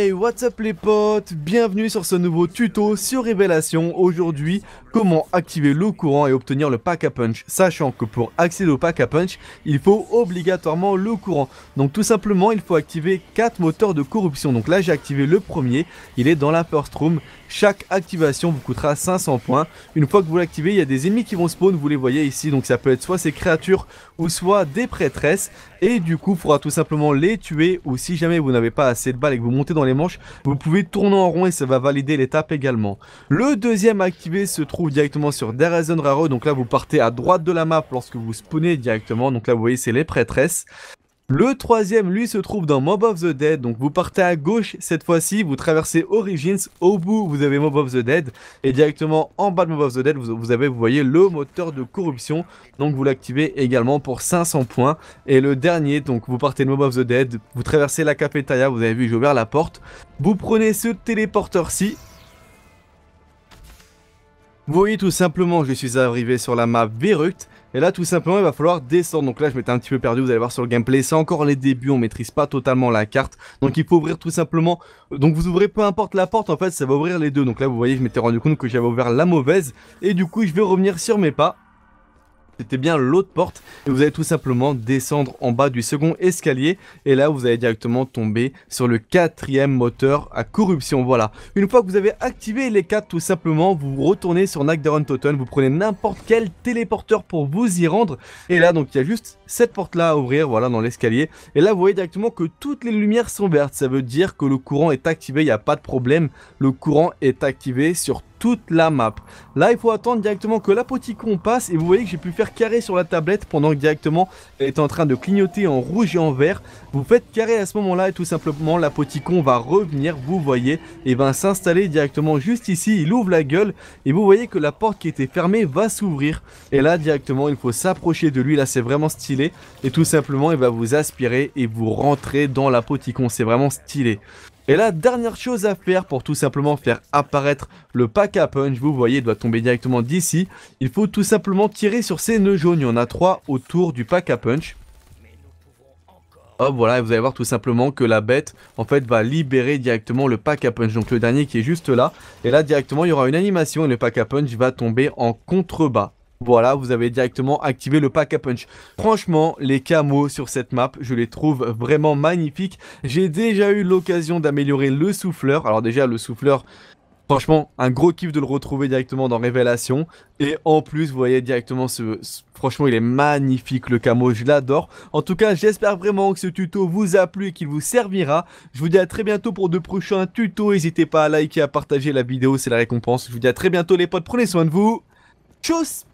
Hey, what's up les potes Bienvenue sur ce nouveau tuto sur Révélation. Aujourd'hui, comment activer le courant et obtenir le pack à punch. Sachant que pour accéder au pack à punch, il faut obligatoirement le courant. Donc tout simplement, il faut activer 4 moteurs de corruption. Donc là, j'ai activé le premier, il est dans la first room. Chaque activation vous coûtera 500 points. Une fois que vous l'activez, il y a des ennemis qui vont spawn, vous les voyez ici. Donc ça peut être soit ces créatures ou soit des prêtresses. Et du coup, il faudra tout simplement les tuer ou si jamais vous n'avez pas assez de balles et que vous montez dans les manches, vous pouvez tourner en rond et ça va valider l'étape également. Le deuxième activé se trouve directement sur raisons Raro, donc là vous partez à droite de la map lorsque vous spawnez directement, donc là vous voyez c'est les prêtresses. Le troisième, lui, se trouve dans Mob of the Dead. Donc, vous partez à gauche cette fois-ci, vous traversez Origins. Au bout, vous avez Mob of the Dead. Et directement en bas de Mob of the Dead, vous, avez, vous voyez, le moteur de corruption. Donc, vous l'activez également pour 500 points. Et le dernier, donc, vous partez de Mob of the Dead, vous traversez la cafétéria. Vous avez vu, j'ai ouvert la porte. Vous prenez ce téléporteur-ci vous voyez tout simplement, je suis arrivé sur la map Viruct. Et là, tout simplement, il va falloir descendre. Donc là, je m'étais un petit peu perdu, vous allez voir sur le gameplay. C'est encore les débuts, on maîtrise pas totalement la carte. Donc il faut ouvrir tout simplement... Donc vous ouvrez peu importe la porte, en fait, ça va ouvrir les deux. Donc là, vous voyez, je m'étais rendu compte que j'avais ouvert la mauvaise. Et du coup, je vais revenir sur mes pas c'était bien l'autre porte. Et vous allez tout simplement descendre en bas du second escalier. Et là, vous allez directement tomber sur le quatrième moteur à corruption. Voilà. Une fois que vous avez activé les quatre, tout simplement, vous retournez sur Nagdaron Totten. Vous prenez n'importe quel téléporteur pour vous y rendre. Et là, donc, il y a juste cette porte-là à ouvrir, voilà, dans l'escalier. Et là, vous voyez directement que toutes les lumières sont vertes. Ça veut dire que le courant est activé. Il n'y a pas de problème. Le courant est activé sur toute la map. Là, il faut attendre directement que l'apothicon passe. Et vous voyez que j'ai pu faire carré sur la tablette pendant que directement elle est en train de clignoter en rouge et en vert. Vous faites carré à ce moment-là et tout simplement l'apoticon va revenir, vous voyez, et va s'installer directement juste ici. Il ouvre la gueule et vous voyez que la porte qui était fermée va s'ouvrir. Et là, directement, il faut s'approcher de lui. Là, c'est vraiment stylé. Et tout simplement, il va vous aspirer et vous rentrer dans l'apoticon. C'est vraiment stylé. Et la dernière chose à faire pour tout simplement faire apparaître le pack a punch, vous voyez, il doit tomber directement d'ici. Il faut tout simplement tirer sur ces nœuds jaunes. Il y en a trois autour du pack a punch. Hop, voilà, et vous allez voir tout simplement que la bête, en fait, va libérer directement le pack a punch. Donc le dernier qui est juste là. Et là, directement, il y aura une animation et le pack a punch va tomber en contrebas. Voilà, vous avez directement activé le pack à punch. Franchement, les camos sur cette map, je les trouve vraiment magnifiques. J'ai déjà eu l'occasion d'améliorer le souffleur. Alors déjà, le souffleur, Franchement, un gros kiff de le retrouver directement dans Révélation. Et en plus, vous voyez directement ce... franchement, il est magnifique le camo, je l'adore. En tout cas, j'espère vraiment que ce tuto vous a plu et qu'il vous servira. Je vous dis à très bientôt pour de prochains tutos. N'hésitez pas à liker, à partager la vidéo, c'est la récompense. Je vous dis à très bientôt les potes, prenez soin de vous. Tchuss